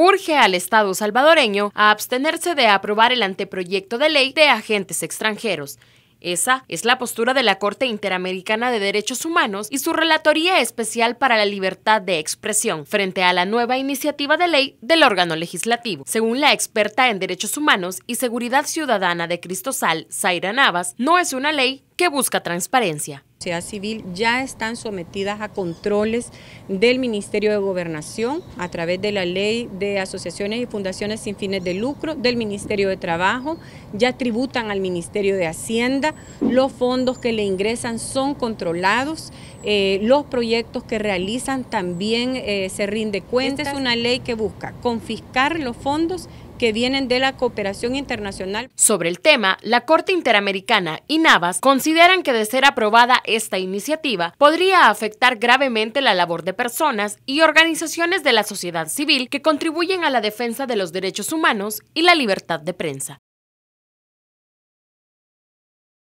urge al Estado salvadoreño a abstenerse de aprobar el anteproyecto de ley de agentes extranjeros. Esa es la postura de la Corte Interamericana de Derechos Humanos y su Relatoría Especial para la Libertad de Expresión frente a la nueva iniciativa de ley del órgano legislativo. Según la experta en Derechos Humanos y Seguridad Ciudadana de Cristosal, Zaira Navas, no es una ley que busca transparencia sociedad civil ya están sometidas a controles del Ministerio de Gobernación a través de la ley de asociaciones y fundaciones sin fines de lucro, del Ministerio de Trabajo, ya tributan al Ministerio de Hacienda, los fondos que le ingresan son controlados, eh, los proyectos que realizan también eh, se rinde cuentas. es una ley que busca confiscar los fondos que vienen de la cooperación internacional. Sobre el tema, la Corte Interamericana y Navas consideran que de ser aprobada esta iniciativa podría afectar gravemente la labor de personas y organizaciones de la sociedad civil que contribuyen a la defensa de los derechos humanos y la libertad de prensa.